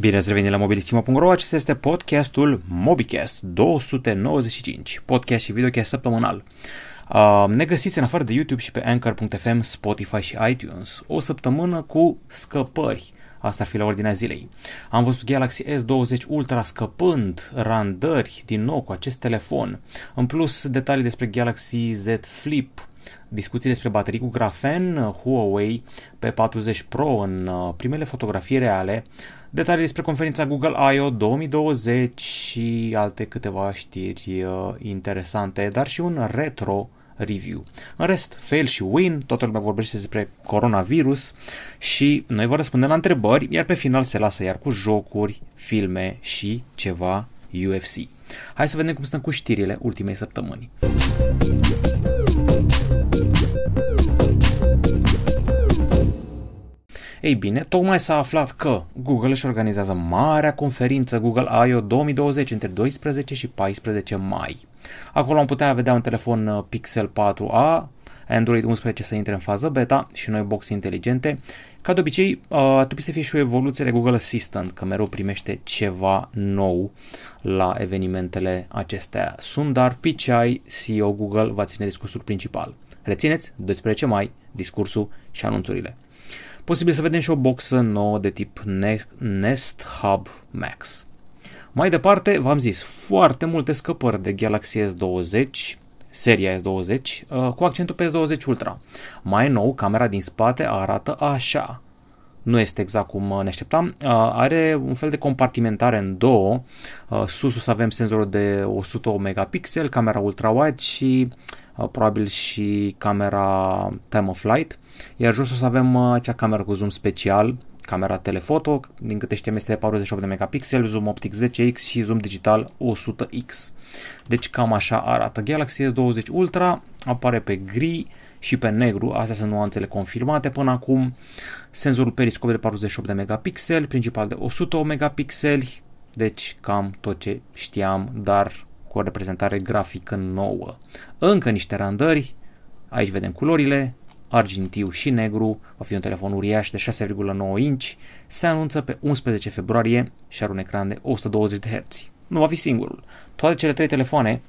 Bine ați revenit la mobilissimo.ro, acesta este podcastul Mobicast 295, podcast și videocast săptămânal. Uh, ne găsiți în afară de YouTube și pe Anchor.fm, Spotify și iTunes. O săptămână cu scăpări. Asta ar fi la ordinea zilei. Am văzut Galaxy S20 Ultra scăpând randări din nou cu acest telefon. În plus, detalii despre Galaxy Z Flip, discuții despre baterii cu grafen Huawei P40 Pro în uh, primele fotografii reale, Detalii despre conferința Google I.O. 2020 și alte câteva știri uh, interesante, dar și un retro review. În rest, fail și win, toată lumea vorbește despre coronavirus și noi vă răspundem la întrebări, iar pe final se lasă iar cu jocuri, filme și ceva UFC. Hai să vedem cum stăm cu știrile ultimei săptămâni. Ei bine, tocmai s-a aflat că Google își organizează marea conferință Google I.O. 2020 între 12 și 14 mai. Acolo am putea vedea un telefon uh, Pixel 4a, Android 11 să intre în fază beta și noi boxe inteligente. Ca de obicei, uh, ar trebui să fie și o evoluție de Google Assistant, că mereu primește ceva nou la evenimentele acestea. Sundar Pichai, CEO Google, va ține discursul principal. Rețineți, 12 mai, discursul și anunțurile. Posibil să vedem și o boxă nouă de tip Nest Hub Max. Mai departe, v-am zis, foarte multe scăpări de Galaxy S20, seria S20, uh, cu accentul pe S20 Ultra. Mai nou, camera din spate arată așa. Nu este exact cum uh, ne așteptam. Uh, are un fel de compartimentare în două. Sus, sus avem senzorul de 100 megapixel, camera ultra-wide și Uh, probabil și camera Time of Flight, iar jos o să avem uh, acea cameră cu zoom special, camera telefoto, din câte știm este 48 de megapixel, zoom optic 10x și zoom digital 100x. Deci cam așa arată Galaxy S20 Ultra, apare pe gri și pe negru, astea sunt nuanțele confirmate până acum. Senzorul periscop de 48 de megapixel, principal de 100 megapixeli, deci cam tot ce știam, dar cu o reprezentare grafică nouă. Încă niște randări, aici vedem culorile, argintiu și negru, va fi un telefon uriaș de 6,9 inci, se anunță pe 11 februarie și are un ecran de 120 de Hz. Nu va fi singurul. Toate cele trei telefoane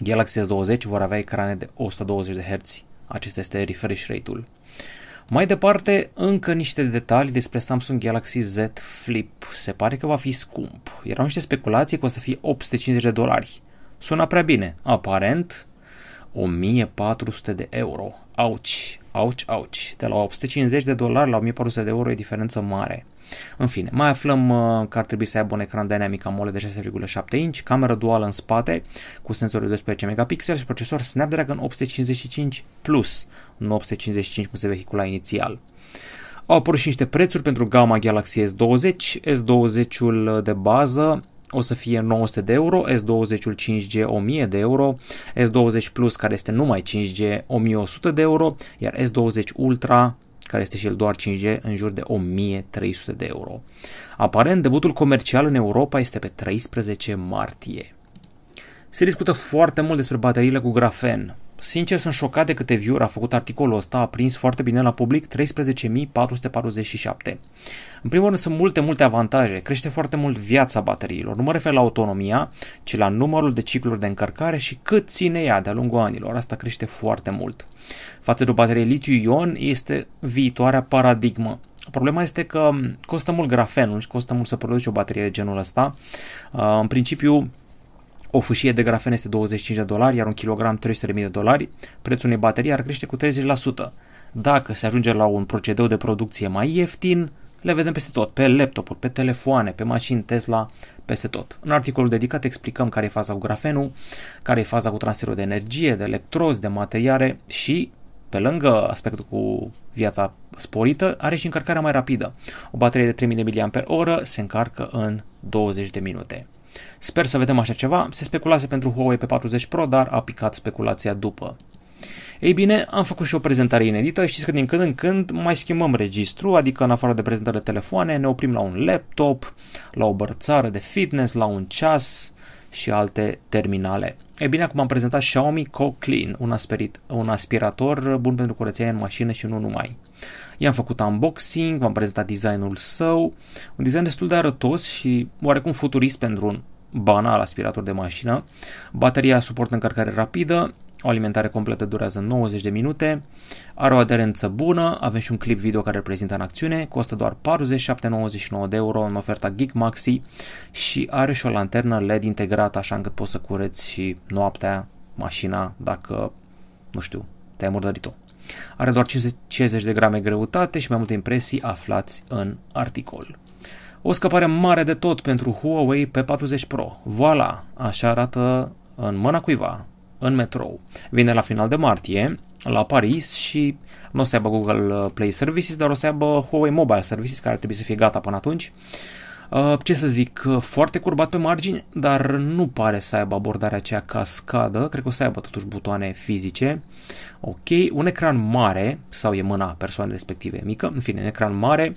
Galaxy S20 vor avea ecrane de 120 de Hz. Acesta este refresh rate-ul. Mai departe, încă niște detalii despre Samsung Galaxy Z Flip. Se pare că va fi scump. Erau niște speculații că o să fie 850 de dolari. Sună prea bine. Aparent, 1400 de euro. Auci, auci, auci. De la 850 de dolari la 1400 de euro e diferență mare. În fine, mai aflăm uh, că ar trebui să aibă un ecran Dynamic AMOLED de 6,7 inch, cameră duală în spate cu senzor de 12 megapixel și procesor Snapdragon 855 Plus, nu 855 cum se vehicula inițial. Au apărut și niște prețuri pentru gama Galaxy S20, S20-ul de bază o să fie 900 de euro, S20-ul 5G 1000 de euro, S20 Plus care este numai 5G 1100 de euro, iar S20 Ultra care este și el doar 5G, în jur de 1300 de euro. Aparent, debutul comercial în Europa este pe 13 martie. Se discută foarte mult despre bateriile cu grafen, Sincer, sunt șocat de câte view a făcut articolul ăsta, a prins foarte bine la public 13.447. În primul rând, sunt multe, multe avantaje. Crește foarte mult viața bateriilor. Nu mă refer la autonomia, ci la numărul de cicluri de încărcare și cât ține ea de-a lungul anilor. Asta crește foarte mult. Față de o baterie litiu-ion, este viitoarea paradigmă. Problema este că mm, costă mult grafenul și costă mult să produci o baterie de genul ăsta. Uh, în principiu, o fâșie de grafen este 25 de dolari, iar un kilogram 300.000 de dolari. Prețul unei baterii ar crește cu 30%. Dacă se ajunge la un procedeu de producție mai ieftin, le vedem peste tot, pe laptopuri, pe telefoane, pe mașini Tesla, peste tot. În articolul dedicat explicăm care e faza cu grafenul, care e faza cu transferul de energie, de electrozi, de materiale și pe lângă aspectul cu viața sporită, are și încărcarea mai rapidă. O baterie de 3000 mAh se încarcă în 20 de minute. Sper să vedem așa ceva. Se speculase pentru Huawei pe 40 Pro, dar a picat speculația după. Ei bine, am făcut și o prezentare inedită, știți că din când în când mai schimbăm registru, adică în afară de prezentare de telefoane, ne oprim la un laptop, la o bărțară de fitness, la un ceas și alte terminale. E bine, acum am prezentat Xiaomi Co Clean, un, un aspirator bun pentru curățenie în mașină și nu numai. I-am făcut unboxing, v-am prezentat designul său, un design destul de arătos și oarecum futurist pentru un banal aspirator de mașină. Bateria suportă încărcare rapidă, o alimentare completă durează 90 de minute, are o aderență bună, avem și un clip video care prezintă în acțiune, costă doar 47,99 de euro în oferta Geek Maxi și are și o lanternă LED integrată așa încât poți să cureți și noaptea mașina dacă, nu știu, te-ai murdărit-o. Are doar 50 de grame greutate și mai multe impresii aflați în articol. O scăpare mare de tot pentru Huawei P40 Pro. Voila, așa arată în mâna cuiva, în metrou. Vine la final de martie, la Paris și nu o să aibă Google Play Services, dar o să aibă Huawei Mobile Services, care ar trebui să fie gata până atunci. Uh, Uh, ce să zic, uh, foarte curbat pe margini, dar nu pare să aibă abordarea aceea cascadă, cred că o să aibă totuși butoane fizice. Ok, un ecran mare, sau e mâna persoanei respective mică, în fine, un ecran mare,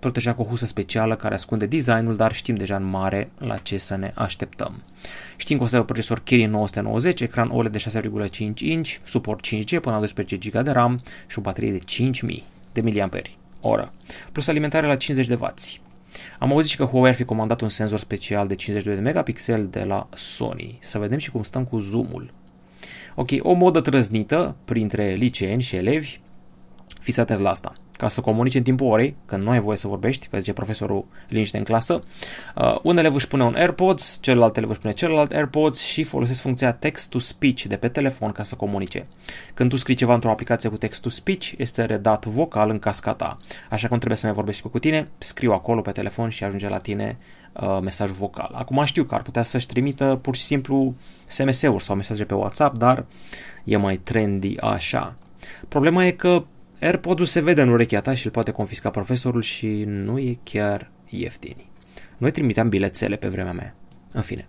protejat cu o husă specială care ascunde designul, dar știm deja în mare la ce să ne așteptăm. Știm că o să aibă procesor Kirin 990, ecran OLED de 6,5 inch, suport 5G până la 12 GB de RAM și o baterie de 5000 de mAh. ora plus alimentare la 50 de W. Am auzit și că Huawei ar fi comandat un senzor special de 52 de megapixel de la Sony. Să vedem și cum stăm cu zoomul. Ok, o modă trăznită printre liceeni și elevi. Fiți atenți la asta ca să comunici în timpul orei, când nu ai voie să vorbești, că zice profesorul liniște în clasă. Uh, unele își pune un AirPods, celelalte le își pune celălalt AirPods și folosesc funcția Text to Speech de pe telefon ca să comunice. Când tu scrii ceva într-o aplicație cu Text to Speech, este redat vocal în casca ta. Așa că nu trebuie să mai vorbești cu tine, scriu acolo pe telefon și ajunge la tine uh, mesaj vocal. Acum știu că ar putea să-și trimită pur și simplu SMS-uri sau mesaje pe WhatsApp, dar e mai trendy așa. Problema e că AirPod-ul se vede în urechea ta și îl poate confisca profesorul și nu e chiar ieftin. Noi trimiteam bilețele pe vremea mea. În fine.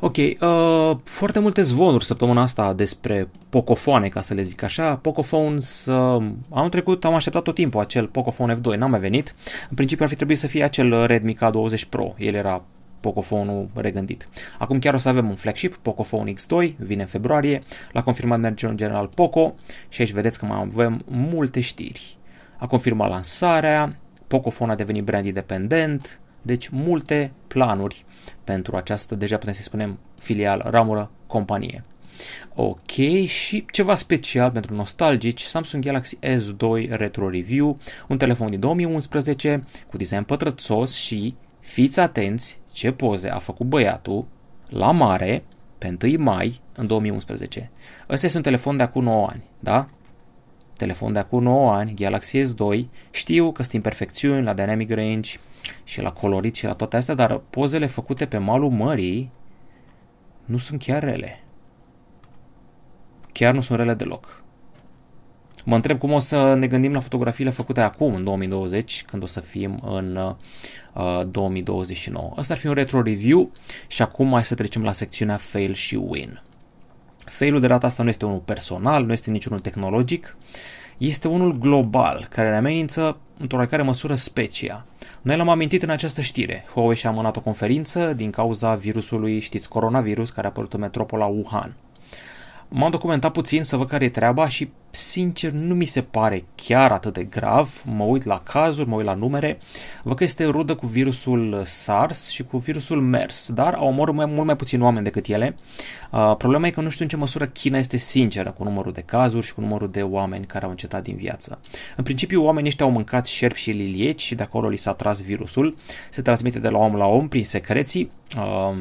Ok, uh, foarte multe zvonuri săptămâna asta despre pocofone, ca să le zic așa. Pocophones uh, am trecut am așteptat tot timpul acel Pocophone F2, n-a mai venit. În principiu ar fi trebuit să fie acel Redmi K20 Pro. El era Pocophone-ul regândit. Acum chiar o să avem un flagship, Pocophone X2, vine în februarie, l-a confirmat managerul general Poco și aici vedeți că mai avem multe știri. A confirmat lansarea, Pocophone a devenit brand independent, deci multe planuri pentru această, deja putem să spunem, filial, ramură, companie. Ok, și ceva special pentru nostalgici, Samsung Galaxy S2 Retro Review, un telefon din 2011 cu design pătrățos și fiți atenți ce poze a făcut băiatul la mare pe 1 mai în 2011. Ăsta este un telefon de acum 9 ani, da? Telefon de acum 9 ani, Galaxy S2, știu că sunt imperfecțiuni la dynamic range și la colorit și la toate astea, dar pozele făcute pe malul mării nu sunt chiar rele. Chiar nu sunt rele deloc. Mă întreb cum o să ne gândim la fotografiile făcute acum, în 2020, când o să fim în uh, 2029. Asta ar fi un retro review și acum mai să trecem la secțiunea fail și win. Failul de data asta nu este unul personal, nu este niciunul tehnologic, este unul global care ne amenință într-o care măsură specia. Noi l-am amintit în această știre. Huawei și-a amânat o conferință din cauza virusului, știți, coronavirus, care a apărut în metropola Wuhan. M-am documentat puțin să văd care e treaba și, sincer, nu mi se pare chiar atât de grav. Mă uit la cazuri, mă uit la numere. Văd că este rudă cu virusul SARS și cu virusul MERS, dar au omor mai, mult mai puțin oameni decât ele. Uh, problema e că nu știu în ce măsură China este sinceră cu numărul de cazuri și cu numărul de oameni care au încetat din viață. În principiu, oamenii ăștia au mâncat șerpi și lilieci și de acolo li s-a tras virusul. Se transmite de la om la om prin secreții. Uh,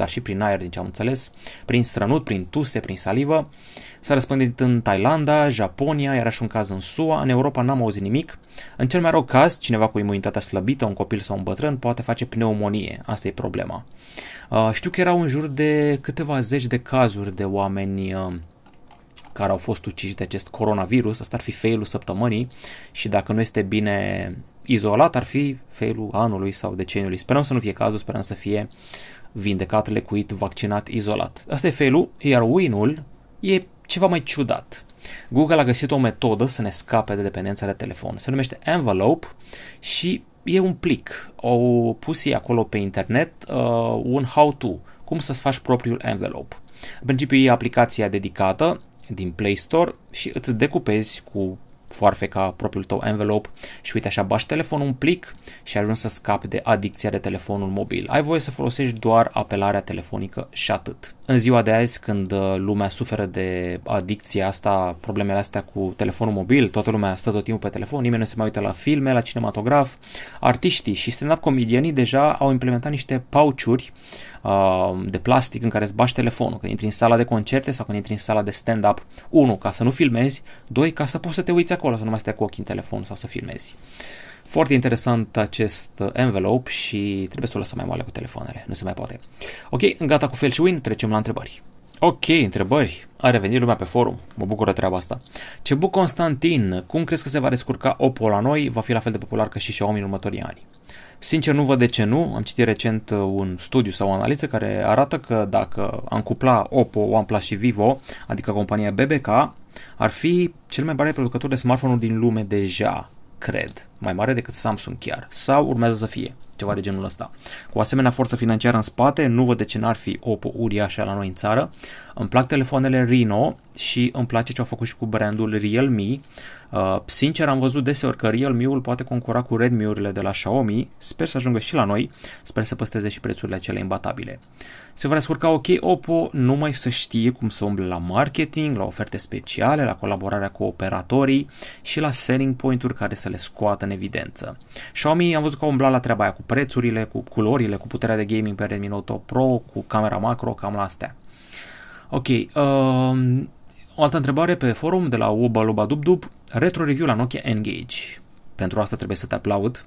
dar și prin aer, din ce am înțeles, prin strănut, prin tuse, prin salivă. S-a răspândit în Thailanda, Japonia, era și un caz în SUA, în Europa n-am auzit nimic. În cel mai rău caz, cineva cu imunitatea slăbită, un copil sau un bătrân, poate face pneumonie, asta e problema. Uh, știu că erau în jur de câteva zeci de cazuri de oameni uh, care au fost uciși de acest coronavirus, asta ar fi failul săptămânii și dacă nu este bine izolat ar fi failul anului sau deceniului. Sperăm să nu fie cazul, sperăm să fie vindecat, lecuit, vaccinat, izolat. Asta e felul, iar win-ul e ceva mai ciudat. Google a găsit o metodă să ne scape de dependența de telefon. Se numește Envelope și e un plic. Au pus ei acolo pe internet uh, un how-to, cum să-ți faci propriul envelope. În principiu e aplicația dedicată din Play Store și îți decupezi cu foarfeca, propriul tău envelope și uite așa bași telefonul un plic și ajungi să scapi de adicția de telefonul mobil. Ai voie să folosești doar apelarea telefonică și atât în ziua de azi când uh, lumea suferă de adicția asta, problemele astea cu telefonul mobil, toată lumea stă tot timpul pe telefon, nimeni nu se mai uită la filme, la cinematograf, artiștii și stand-up comedianii deja au implementat niște pauciuri uh, de plastic în care îți bași telefonul când intri în sala de concerte sau când intri în sala de stand-up. 1. Ca să nu filmezi, 2. Ca să poți să te uiți acolo, să nu mai stai cu ochii în telefon sau să filmezi. Uh, foarte interesant acest uh, envelope și trebuie să o lăsăm mai moale cu telefoanele, nu se mai poate. Ok, gata cu fel și win, trecem la întrebări. Ok, întrebări. A revenit lumea pe forum. Mă bucură treaba asta. Ce buc Constantin, cum crezi că se va descurca Oppo la noi? Va fi la fel de popular ca și Xiaomi în următorii ani. Sincer, nu văd de ce nu. Am citit recent uh, un studiu sau o analiză care arată că dacă am cupla Oppo, OnePlus și Vivo, adică compania BBK, ar fi cel mai mare producător de smartphone-uri din lume deja cred, mai mare decât Samsung chiar, sau urmează să fie ceva de genul ăsta. Cu asemenea forță financiară în spate, nu văd de ce n-ar fi Oppo uriașa la noi în țară. Îmi plac telefoanele Reno și îmi place ce au făcut și cu brandul Realme. Uh, sincer, am văzut deseori că Realme-ul poate concura cu Redmi-urile de la Xiaomi, sper să ajungă și la noi, sper să păstreze și prețurile cele imbatabile. Se va răscurca ok Oppo numai să știe cum să umble la marketing, la oferte speciale, la colaborarea cu operatorii și la selling point-uri care să le scoată în evidență. Xiaomi am văzut că a umblat la treaba aia cu prețurile, cu culorile, cu puterea de gaming pe Redmi Note Pro, cu camera macro, cam la astea. Ok, uh, o altă întrebare pe forum de la Uba Luba Dub Dub. Retro review la Nokia Engage. Pentru asta trebuie să te aplaud.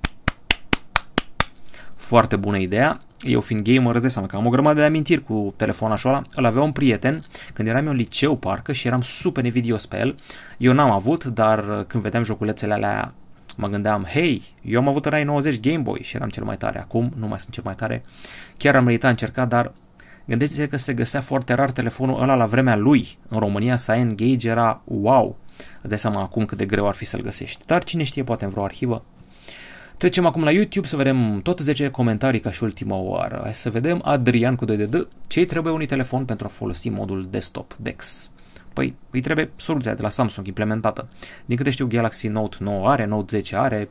Foarte bună ideea. Eu fiind gamer, de seama că am o grămadă de amintiri cu telefonul așa ăla. Îl avea un prieten când eram eu în liceu parcă și eram super nevidios pe el. Eu n-am avut, dar când vedeam joculețele alea mă gândeam, hei, eu am avut în anii 90 Game Boy și eram cel mai tare. Acum nu mai sunt cel mai tare. Chiar am meritat încercat, dar Gândește-te că se găsea foarte rar telefonul ăla la vremea lui. În România să Engage era wow. Îți dai seama acum cât de greu ar fi să-l găsești. Dar cine știe, poate în vreo arhivă. Trecem acum la YouTube să vedem tot 10 comentarii ca și ultima oară. Hai să vedem Adrian cu 2 de D. Ce trebuie unui telefon pentru a folosi modul desktop DeX? Păi îi trebuie soluția de la Samsung implementată. Din câte știu, Galaxy Note 9 are, Note 10 are,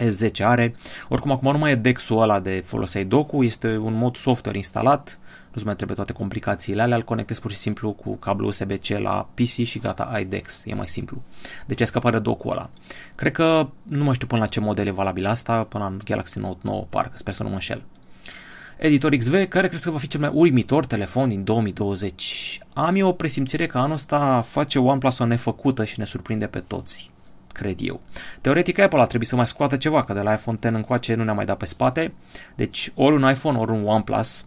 S10 are. Oricum, acum nu mai e DeX-ul ăla de foloseai docu, este un mod software instalat nu-ți mai trebuie toate complicațiile alea, îl conectezi pur și simplu cu cablu USB-C la PC și gata, ai DeX, e mai simplu. Deci ai scăpat de docul ăla. Cred că nu mai știu până la ce model e valabil asta, până în Galaxy Note 9, parcă, sper să nu mă înșel. Editor XV, care crezi că va fi cel mai uimitor telefon din 2020. Am eu o presimțire că anul ăsta face OnePlus o nefăcută și ne surprinde pe toți cred eu. Teoretic Apple a trebuit să mai scoată ceva, că de la iPhone 10 încoace nu ne-a mai dat pe spate, deci ori un iPhone, ori un OnePlus,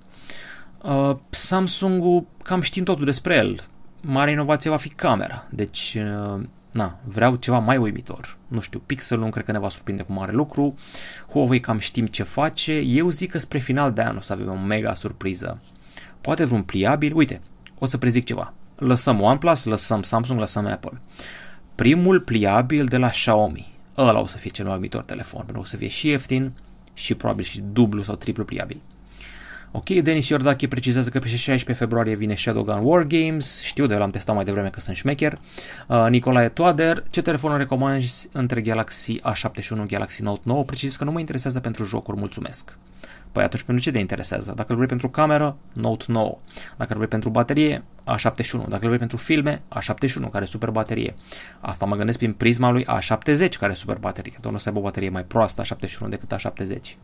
Uh, Samsung-ul cam știm totul despre el. Mare inovație va fi camera, deci uh, na, vreau ceva mai uimitor. Nu știu, Pixelul cred că ne va surprinde cu mare lucru, Huawei cam știm ce face, eu zic că spre final de an o să avem o mega surpriză. Poate vreun pliabil, uite, o să prezic ceva. Lăsăm OnePlus, lăsăm Samsung, lăsăm Apple. Primul pliabil de la Xiaomi, ăla o să fie cel mai uimitor telefon, pentru că o să fie și ieftin și probabil și dublu sau triplu pliabil. Ok, Denis Iordache precizează că pe 16 februarie vine Shadowgun War Games, știu de l-am testat mai devreme că sunt șmecher. Uh, Nicolae Toader, ce telefon recomanzi între Galaxy A71 și Galaxy Note 9? Precizez că nu mă interesează pentru jocuri, mulțumesc. Păi atunci pentru ce te interesează? Dacă îl vrei pentru cameră, Note 9. Dacă îl vrei pentru baterie, A71. Dacă îl vrei pentru filme, A71, care e super baterie. Asta mă gândesc prin prisma lui A70, care e super baterie. Doar nu să aibă o baterie mai proastă A71 decât A70.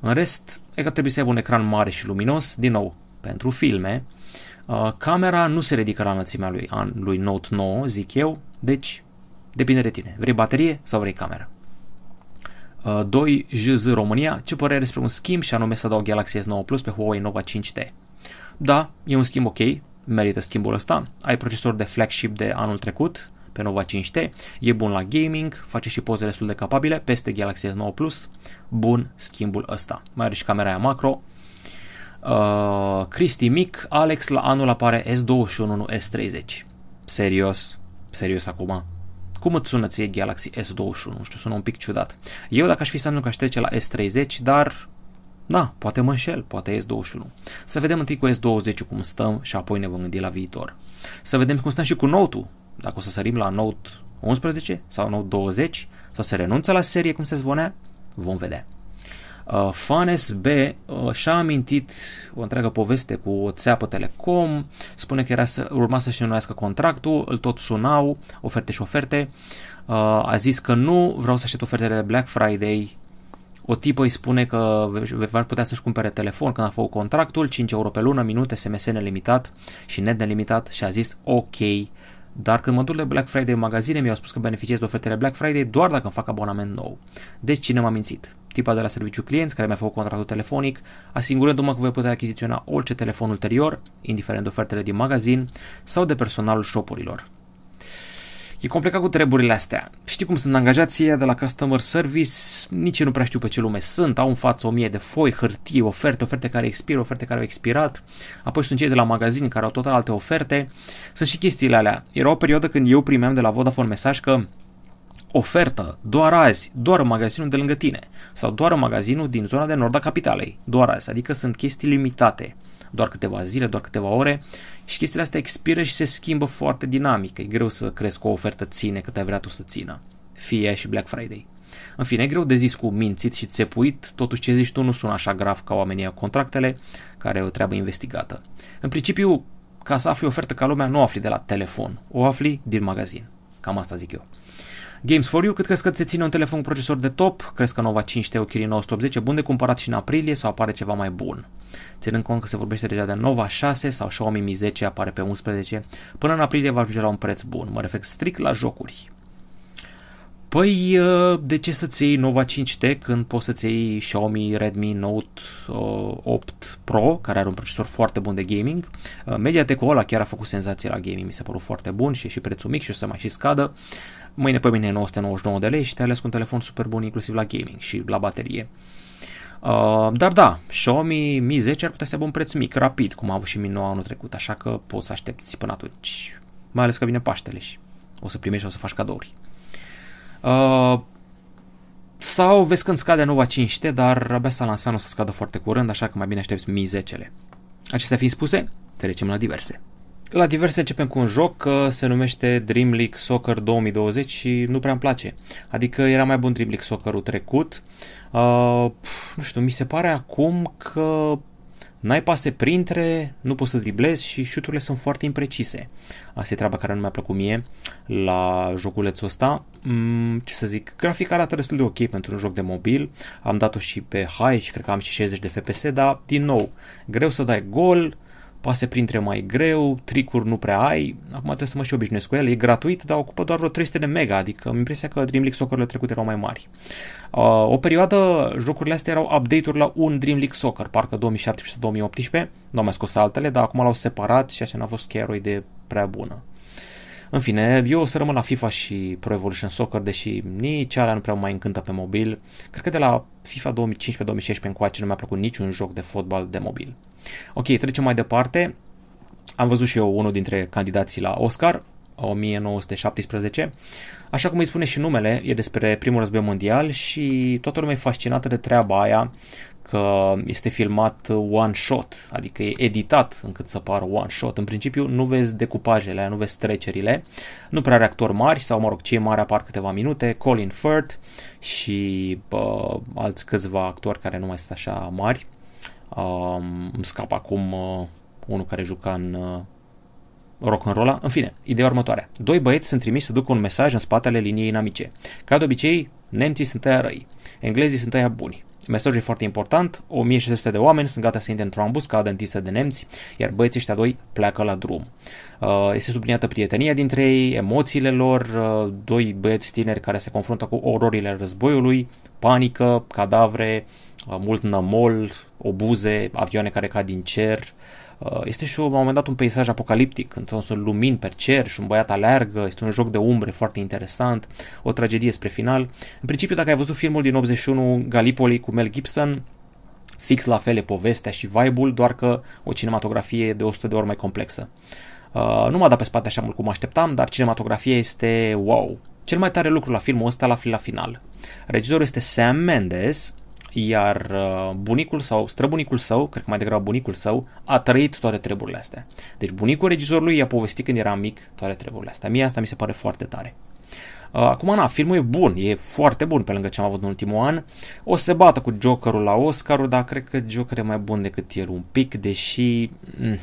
În rest, e că trebuie să aibă un ecran mare și luminos, din nou, pentru filme. Uh, camera nu se ridică la înălțimea lui, lui Note 9, zic eu, deci depinde de tine. Vrei baterie sau vrei cameră? 2 uh, JZ România, ce părere despre un schimb și anume să dau Galaxy S9 Plus pe Huawei Nova 5T? Da, e un schimb ok, merită schimbul ăsta. Ai procesor de flagship de anul trecut, pe Nova 5T, e bun la gaming, face și poze destul de capabile, peste Galaxy S9 Plus, bun schimbul ăsta. Mai are și camera aia macro. Uh, Cristi mic, Alex la anul apare S21, nu S30. Serios, serios acum. Cum îți sună ție Galaxy S21? Nu știu, sună un pic ciudat. Eu dacă aș fi că aș trece la S30, dar da, poate mă înșel, poate S21. Să vedem întâi cu S20 cum stăm și apoi ne vom gândi la viitor. Să vedem cum stăm și cu Note-ul dacă o să sărim la Note 11 sau Note 20 sau se renunță la serie cum se zvonea, vom vedea. Uh, B uh, și-a amintit o întreagă poveste cu o țeapă Telecom, spune că era să, urma să-și înnoiască contractul, îl tot sunau, oferte și oferte, uh, a zis că nu, vreau să aștept ofertele Black Friday, o tipă îi spune că va putea să-și cumpere telefon când a făcut contractul, 5 euro pe lună, minute, SMS nelimitat și net nelimitat și a zis ok, dar când mă duc la Black Friday în magazine, mi-au spus că beneficiez de ofertele Black Friday doar dacă îmi fac abonament nou. Deci cine m-a mințit? Tipa de la serviciu clienți care mi-a făcut contractul telefonic, asigurându-mă că voi putea achiziționa orice telefon ulterior, indiferent de ofertele din magazin sau de personalul shopurilor. E complicat cu treburile astea. Știi cum sunt angajații de la customer service, nici nu prea știu pe ce lume sunt, au în față o mie de foi, hârtii, oferte, oferte care expiră, oferte care au expirat, apoi sunt cei de la magazin care au total alte oferte. Sunt și chestiile alea. Era o perioadă când eu primeam de la Vodafone mesaj că ofertă doar azi, doar în magazinul de lângă tine sau doar în magazinul din zona de nord a capitalei, doar azi, adică sunt chestii limitate doar câteva zile, doar câteva ore și chestiile astea expiră și se schimbă foarte dinamic. E greu să crezi că o ofertă ține cât ai vrea tu să țină, fie și Black Friday. În fine, e greu de zis cu mințit și țepuit, totuși ce zici tu nu sunt așa grav ca oamenii au contractele, care e o treabă investigată. În principiu, ca să afli ofertă ca lumea, nu o afli de la telefon, o afli din magazin. Cam asta zic eu. Games for You, cât crezi că te ține un telefon cu procesor de top? Crezi că Nova 5 Teo Kirin 980 bun de cumpărat și în aprilie sau apare ceva mai bun? Ținând cont că se vorbește deja de Nova 6 sau Xiaomi Mi 10 apare pe 11, până în aprilie va ajunge la un preț bun. Mă refer strict la jocuri. Păi, uh, de ce să-ți iei Nova 5T când poți să-ți iei Xiaomi Redmi Note 8 uh, Pro, care are un procesor foarte bun de gaming? Uh, MediaTek-ul ăla chiar a făcut senzație la gaming, mi s-a părut foarte bun și e și prețul mic și o să mai și scadă mâine pe mine 999 de lei și te ales cu un telefon super bun inclusiv la gaming și la baterie. Uh, dar da, Xiaomi Mi 10 ar putea să aibă un preț mic, rapid, cum a avut și Mi 9 anul trecut, așa că poți să aștepți până atunci. Mai ales că vine Paștele și o să primești și o să faci cadouri. Uh, sau vezi când scade Nova 5T, dar abia s-a lansat, nu o să scadă foarte curând, așa că mai bine aștepți Mi 10-le. Acestea fiind spuse, trecem la diverse. La diverse începem cu un joc, se numește Dream League Soccer 2020 și nu prea îmi place. Adică era mai bun Dream League Soccer-ul trecut. Uh, nu știu, mi se pare acum că n-ai pase printre, nu poți să driblezi și șuturile sunt foarte imprecise. Asta e treaba care nu mi-a plăcut mie la joculețul ăsta. Mm, ce să zic, grafica arată destul de ok pentru un joc de mobil. Am dat-o și pe high și cred că am și 60 de FPS, dar din nou, greu să dai gol, pase printre mai greu, tricuri nu prea ai, acum trebuie să mă și obișnuiesc cu el, e gratuit, dar ocupă doar vreo 300 de mega, adică am impresia că Dream League Soccer-urile trecute erau mai mari. Uh, o perioadă jocurile astea erau update-uri la un Dream League Soccer, parcă 2017-2018, nu am mai scos altele, dar acum l-au separat și așa n-a fost chiar o idee prea bună. În fine, eu o să rămân la FIFA și Pro Evolution Soccer, deși nici alea nu prea mai încântă pe mobil. Cred că de la FIFA 2015-2016 încoace nu mi-a plăcut niciun joc de fotbal de mobil. Ok, trecem mai departe. Am văzut și eu unul dintre candidații la Oscar, 1917. Așa cum îi spune și numele, e despre primul război mondial și toată lumea e fascinată de treaba aia că este filmat one shot, adică e editat încât să pară one shot. În principiu nu vezi decupajele, nu vezi trecerile, nu prea are actori mari sau, mă rog, cei mari apar câteva minute, Colin Firth și bă, alți câțiva actori care nu mai sunt așa mari îmi scap acum uh, unul care juca în uh, rock and roll În fine, ideea următoare. Doi băieți sunt trimiși să ducă un mesaj în spatele liniei inamice. Ca de obicei, nemții sunt aia răi, englezii sunt aia buni. Mesajul e foarte important, 1600 de oameni sunt gata să intre într-o ambuscadă întinsă de nemți, iar băieții ăștia doi pleacă la drum. Uh, este subliniată prietenia dintre ei, emoțiile lor, uh, doi băieți tineri care se confruntă cu ororile războiului, panică, cadavre, uh, mult namol, obuze, avioane care cad din cer. Este și la un moment dat un peisaj apocaliptic, când sunt lumini pe cer și un băiat aleargă, este un joc de umbre foarte interesant, o tragedie spre final. În principiu, dacă ai văzut filmul din 81, Gallipoli cu Mel Gibson, fix la fel e povestea și vibe-ul, doar că o cinematografie de 100 de ori mai complexă. nu m-a dat pe spate așa mult cum așteptam, dar cinematografia este wow. Cel mai tare lucru la filmul ăsta l fi la final. Regizorul este Sam Mendes, iar uh, bunicul sau străbunicul său, cred că mai degrabă bunicul său, a trăit toate treburile astea. Deci bunicul regizorului i-a povestit când era mic toate treburile astea. Mie asta mi se pare foarte tare. Uh, acum, na, filmul e bun, e foarte bun pe lângă ce am avut în ultimul an. O să se bată cu Jokerul la Oscar, dar cred că Joker e mai bun decât el un pic, deși... Mm,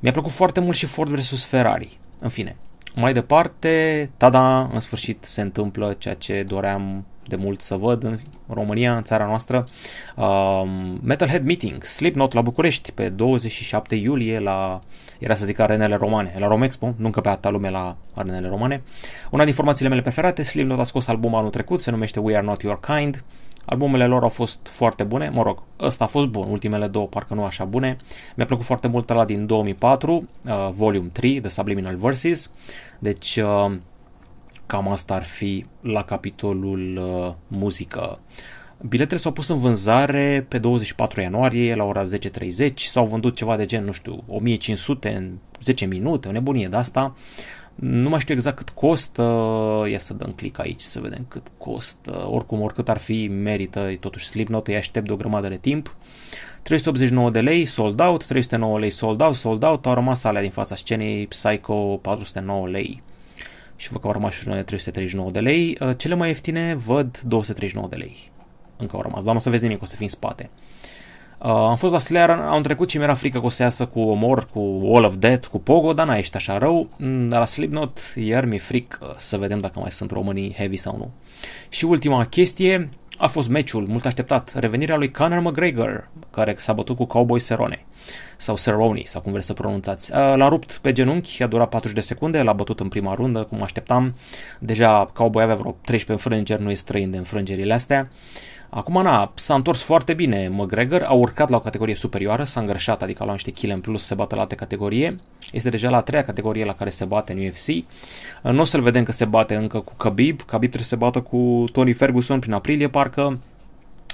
mi-a plăcut foarte mult și Ford vs. Ferrari. În fine, mai departe, tada, în sfârșit se întâmplă ceea ce doream de mult să văd în România, în țara noastră, uh, Metalhead Meeting, Slipknot la București, pe 27 iulie la, era să zic arenele romane, la Romexpo, nu încă pe atâta lume la arenele romane. Una din formațiile mele preferate, Slipknot a scos album anul trecut, se numește We Are Not Your Kind, Albumele lor au fost foarte bune, mă rog, ăsta a fost bun, ultimele două parcă nu așa bune. Mi-a plăcut foarte mult la din 2004, uh, Volume 3, The Subliminal Verses, deci uh, Cam asta ar fi la capitolul uh, muzică. Biletele s-au pus în vânzare pe 24 ianuarie la ora 10.30, s-au vândut ceva de gen, nu știu, 1500 în 10 minute, o nebunie de asta. Nu mai știu exact cât costă, ia să dăm click aici să vedem cât costă, oricum oricât ar fi merită, totuși Slipknot îi aștept de o grămadă de timp. 389 de lei sold out, 309 lei sold out, sold out, au rămas alea din fața scenei Psycho 409 lei și văd că au rămas și unele 339 de lei. Uh, cele mai ieftine văd 239 de lei. Încă au rămas, dar nu o să vezi nimic, o să fii în spate. Uh, am fost la Slayer am trecut și mi-era frică că o să iasă cu Omor, cu All of Death, cu Pogo, dar n-a ieșit așa rău. Mm, dar la Slipknot iar mi-e fric să vedem dacă mai sunt românii heavy sau nu. Și ultima chestie, a fost meciul mult așteptat, revenirea lui Conor McGregor, care s-a bătut cu Cowboy Cerrone, sau Cerrone, sau cum vreți să pronunțați. L-a rupt pe genunchi, a durat 40 de secunde, l-a bătut în prima rundă, cum așteptam. Deja Cowboy avea vreo 13 înfrângeri, nu e străin de înfrângerile astea. Acum, na, s-a întors foarte bine McGregor, a urcat la o categorie superioară, s-a îngrășat, adică a luat niște kg în plus, se bate la alte categorie. Este deja la a treia categorie la care se bate în UFC. Nu o să-l vedem că se bate încă cu Khabib. Khabib trebuie să se bată cu Tony Ferguson prin aprilie, parcă.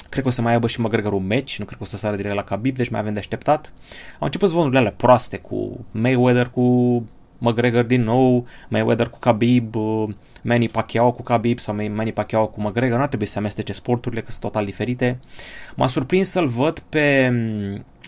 Cred că o să mai aibă și McGregor un match. nu cred că o să sară direct la Khabib, deci mai avem de așteptat. Au început zvonurile alea proaste cu Mayweather, cu McGregor din nou, Mayweather cu Khabib, uh, Manny Pacquiao cu Khabib sau Manny Pacquiao cu McGregor, nu ar trebui să se amestece sporturile, că sunt total diferite. M-a surprins să-l văd pe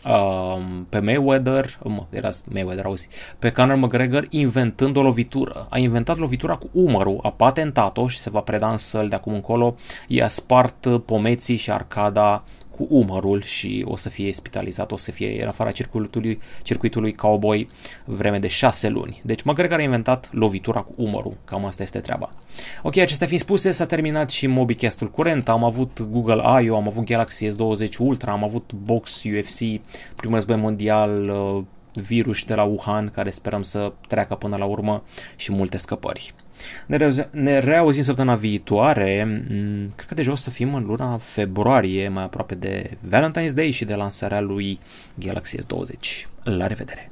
uh, pe Mayweather, mă, era Mayweather, auzi, pe Conor McGregor inventând o lovitură. A inventat lovitura cu umărul, a patentat-o și se va preda în săl de acum încolo. I-a spart pomeții și arcada cu umărul și o să fie spitalizat, o să fie în afara circuitului, circuitului cowboy vreme de șase luni. Deci mă cred că a inventat lovitura cu umărul, cam asta este treaba. Ok, acestea fiind spuse, s-a terminat și MobiCast-ul curent, am avut Google I.O., am avut Galaxy S20 Ultra, am avut Box UFC, primul război mondial, uh, virus de la Wuhan, care sperăm să treacă până la urmă și multe scăpări. Ne, reuzi, ne reauzim săptămâna viitoare. Mm, cred că deja o să fim în luna februarie, mai aproape de Valentine's Day și de lansarea lui Galaxy S20. La revedere!